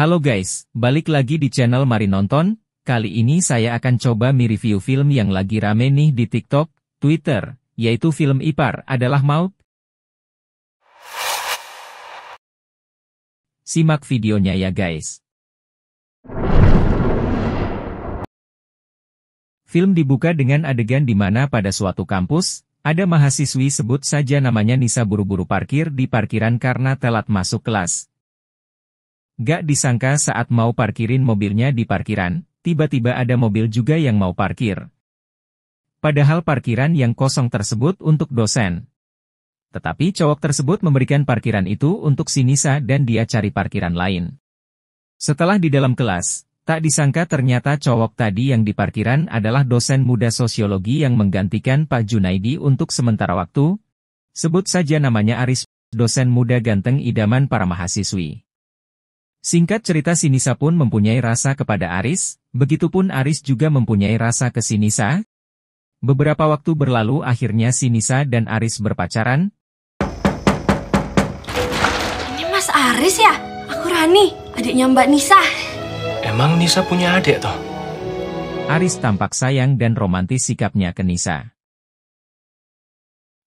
Halo guys, balik lagi di channel Mari Nonton, kali ini saya akan coba mereview film yang lagi rame nih di TikTok, Twitter, yaitu film Ipar adalah Maut. Simak videonya ya guys. Film dibuka dengan adegan di mana pada suatu kampus, ada mahasiswi sebut saja namanya Nisa buru-buru parkir di parkiran karena telat masuk kelas, Gak disangka saat mau parkirin mobilnya di parkiran, tiba-tiba ada mobil juga yang mau parkir. Padahal parkiran yang kosong tersebut untuk dosen. Tetapi cowok tersebut memberikan parkiran itu untuk si Nisa dan dia cari parkiran lain. Setelah di dalam kelas, tak disangka ternyata cowok tadi yang di parkiran adalah dosen muda sosiologi yang menggantikan Pak Junaidi untuk sementara waktu, sebut saja namanya Aris, dosen muda ganteng idaman para mahasiswi. Singkat cerita Sinisa pun mempunyai rasa kepada Aris, begitupun Aris juga mempunyai rasa ke Sinisa. Beberapa waktu berlalu akhirnya Sinisa dan Aris berpacaran. Ini Mas Aris ya? Aku Rani, adiknya Mbak Nisa. Emang Nisa punya adik toh? Aris tampak sayang dan romantis sikapnya ke Nisa.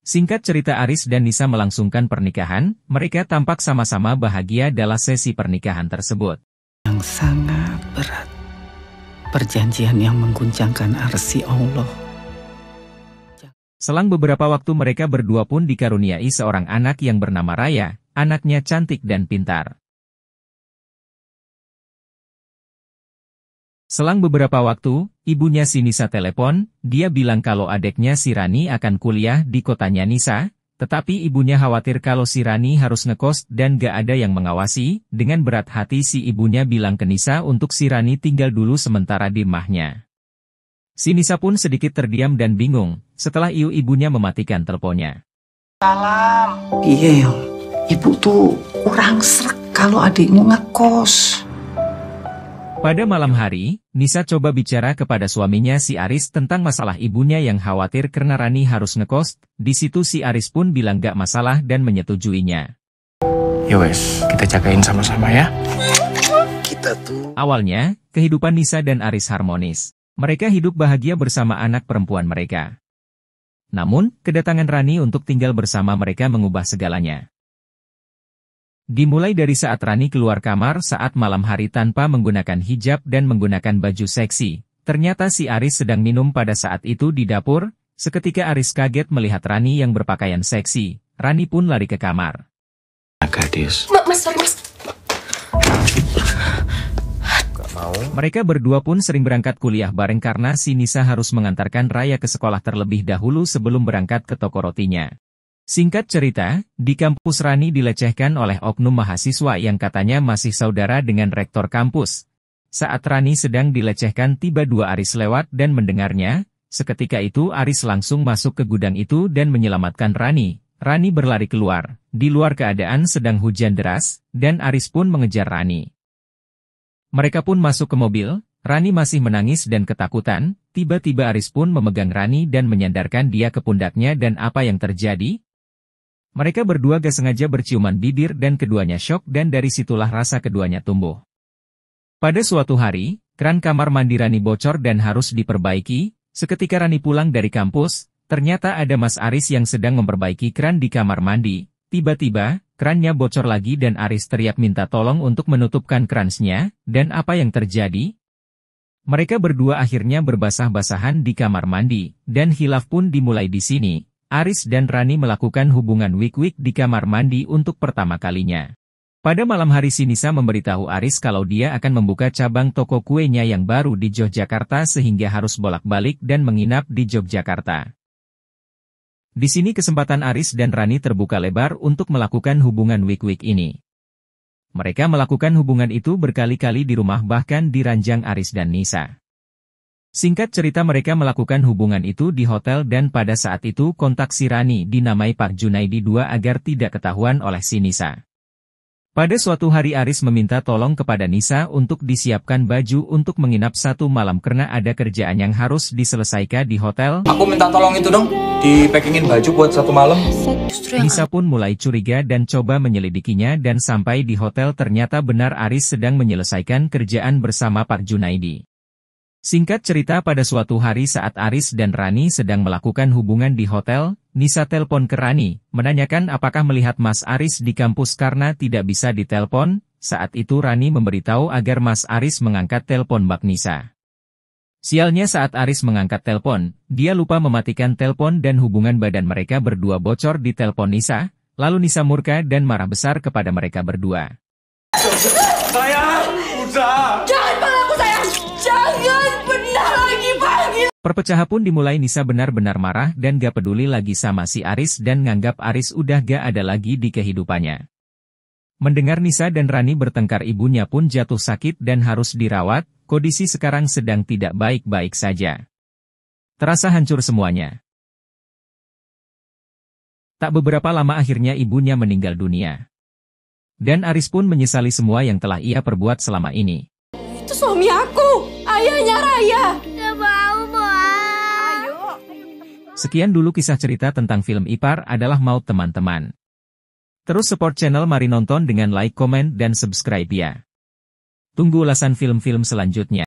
Singkat cerita Aris dan Nisa melangsungkan pernikahan, mereka tampak sama-sama bahagia dalam sesi pernikahan tersebut. Yang sangat berat. Perjanjian yang mengguncangkan arsi Allah. Selang beberapa waktu mereka berdua pun dikaruniai seorang anak yang bernama Raya, anaknya cantik dan pintar. Selang beberapa waktu, ibunya si Nisa telepon, dia bilang kalau adeknya si Rani akan kuliah di kotanya Nisa, tetapi ibunya khawatir kalau si Rani harus ngekos dan gak ada yang mengawasi, dengan berat hati si ibunya bilang ke Nisa untuk si Rani tinggal dulu sementara di mahnya. Si Nisa pun sedikit terdiam dan bingung, setelah Iu ibunya mematikan teleponnya. Salam. Iya, ya. Ibu tuh kurang serak kalau adikmu ngekos. Pada malam hari, Nisa coba bicara kepada suaminya si Aris tentang masalah ibunya yang khawatir karena Rani harus ngekos, di situ si Aris pun bilang gak masalah dan menyetujuinya. Yowes, ya kita jagain sama-sama ya. Kita tuh. Awalnya, kehidupan Nisa dan Aris harmonis. Mereka hidup bahagia bersama anak perempuan mereka. Namun, kedatangan Rani untuk tinggal bersama mereka mengubah segalanya. Dimulai dari saat Rani keluar kamar saat malam hari tanpa menggunakan hijab dan menggunakan baju seksi, ternyata si Aris sedang minum pada saat itu di dapur, seketika Aris kaget melihat Rani yang berpakaian seksi, Rani pun lari ke kamar. Gadis. Mas, sorry, mas. Mereka berdua pun sering berangkat kuliah bareng karena si Nisa harus mengantarkan Raya ke sekolah terlebih dahulu sebelum berangkat ke toko rotinya. Singkat cerita, di kampus Rani dilecehkan oleh oknum mahasiswa yang katanya masih saudara dengan rektor kampus. Saat Rani sedang dilecehkan tiba dua Aris lewat dan mendengarnya, seketika itu Aris langsung masuk ke gudang itu dan menyelamatkan Rani. Rani berlari keluar, di luar keadaan sedang hujan deras, dan Aris pun mengejar Rani. Mereka pun masuk ke mobil, Rani masih menangis dan ketakutan, tiba-tiba Aris pun memegang Rani dan menyandarkan dia ke pundaknya dan apa yang terjadi, mereka berdua gak sengaja berciuman bibir dan keduanya shock dan dari situlah rasa keduanya tumbuh. Pada suatu hari, keran kamar mandi Rani bocor dan harus diperbaiki, seketika Rani pulang dari kampus, ternyata ada Mas Aris yang sedang memperbaiki keran di kamar mandi. Tiba-tiba, kerannya bocor lagi dan Aris teriak minta tolong untuk menutupkan kransnya, dan apa yang terjadi? Mereka berdua akhirnya berbasah-basahan di kamar mandi, dan hilaf pun dimulai di sini, Aris dan Rani melakukan hubungan wik-wik di kamar mandi untuk pertama kalinya. Pada malam hari Sinisa memberitahu Aris kalau dia akan membuka cabang toko kuenya yang baru di Yogyakarta sehingga harus bolak-balik dan menginap di Yogyakarta. Di sini kesempatan Aris dan Rani terbuka lebar untuk melakukan hubungan wik-wik ini. Mereka melakukan hubungan itu berkali-kali di rumah bahkan di ranjang Aris dan Nisa. Singkat cerita mereka melakukan hubungan itu di hotel dan pada saat itu kontak si Rani dinamai Pak Junaidi II agar tidak ketahuan oleh si Nisa. Pada suatu hari Aris meminta tolong kepada Nisa untuk disiapkan baju untuk menginap satu malam karena ada kerjaan yang harus diselesaikan di hotel. Aku minta tolong itu dong, di packingin baju buat satu malam. Nisa pun mulai curiga dan coba menyelidikinya dan sampai di hotel ternyata benar Aris sedang menyelesaikan kerjaan bersama Pak Junaidi. Singkat cerita pada suatu hari saat Aris dan Rani sedang melakukan hubungan di hotel, Nisa telpon ke Rani, menanyakan apakah melihat Mas Aris di kampus karena tidak bisa ditelepon, saat itu Rani memberitahu agar Mas Aris mengangkat telepon Mbak Nisa. Sialnya saat Aris mengangkat telepon, dia lupa mematikan telepon dan hubungan badan mereka berdua bocor di telepon Nisa, lalu Nisa murka dan marah besar kepada mereka berdua. Saya udah Perpecahan pun dimulai Nisa benar-benar marah dan gak peduli lagi sama si Aris dan nganggap Aris udah gak ada lagi di kehidupannya. Mendengar Nisa dan Rani bertengkar ibunya pun jatuh sakit dan harus dirawat, kondisi sekarang sedang tidak baik-baik saja. Terasa hancur semuanya. Tak beberapa lama akhirnya ibunya meninggal dunia. Dan Aris pun menyesali semua yang telah ia perbuat selama ini. Itu suami aku, ayahnya Raya. Sekian dulu kisah cerita tentang film Ipar adalah maut teman-teman. Terus support channel Mari Nonton dengan like, komen, dan subscribe ya. Tunggu ulasan film-film selanjutnya.